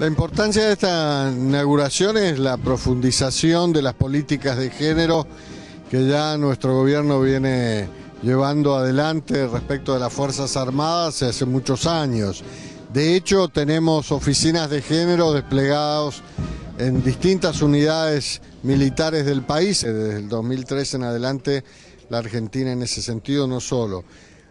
La importancia de esta inauguración es la profundización de las políticas de género que ya nuestro gobierno viene llevando adelante respecto de las Fuerzas Armadas hace muchos años. De hecho, tenemos oficinas de género desplegadas en distintas unidades militares del país. Desde el 2003 en adelante, la Argentina en ese sentido no solo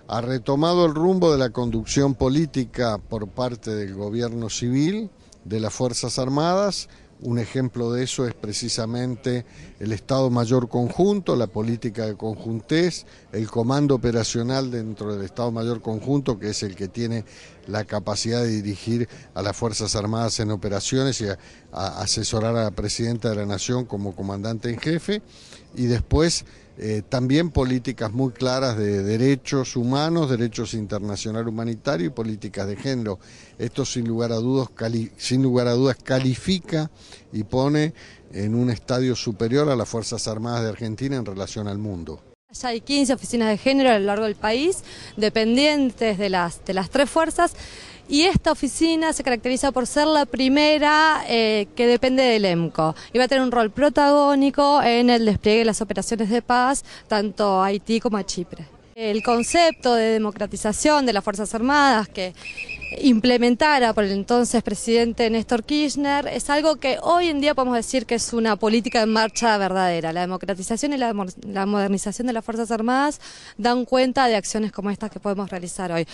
ha retomado el rumbo de la conducción política por parte del gobierno civil, de las Fuerzas Armadas. Un ejemplo de eso es precisamente el Estado Mayor Conjunto, la política de conjuntez, el comando operacional dentro del Estado Mayor Conjunto, que es el que tiene la capacidad de dirigir a las Fuerzas Armadas en operaciones y asesorar a la Presidenta de la Nación como comandante en jefe. Y después eh, también políticas muy claras de derechos humanos, derechos internacional humanitario y políticas de género. Esto sin lugar a dudas, sin lugar a dudas califica y pone en un estadio superior a las Fuerzas Armadas de Argentina en relación al mundo. Ya hay 15 oficinas de género a lo largo del país, dependientes de las, de las tres fuerzas, y esta oficina se caracteriza por ser la primera eh, que depende del EMCO y va a tener un rol protagónico en el despliegue de las operaciones de paz, tanto a Haití como a Chipre. El concepto de democratización de las Fuerzas Armadas, que implementara por el entonces presidente Néstor Kirchner, es algo que hoy en día podemos decir que es una política en marcha verdadera. La democratización y la, modernización de las Fuerzas Armadas dan cuenta de acciones como estas que podemos realizar hoy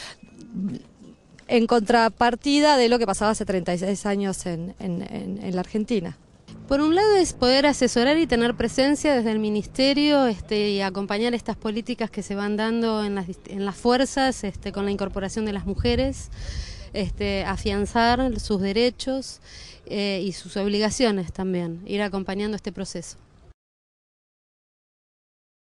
en contrapartida de lo que pasaba hace 36 años en, en, en la Argentina. Por un lado es poder asesorar y tener presencia desde el ministerio este, y acompañar estas políticas que se van dando en las, en las fuerzas este, con la incorporación de las mujeres, este, afianzar sus derechos eh, y sus obligaciones también, ir acompañando este proceso.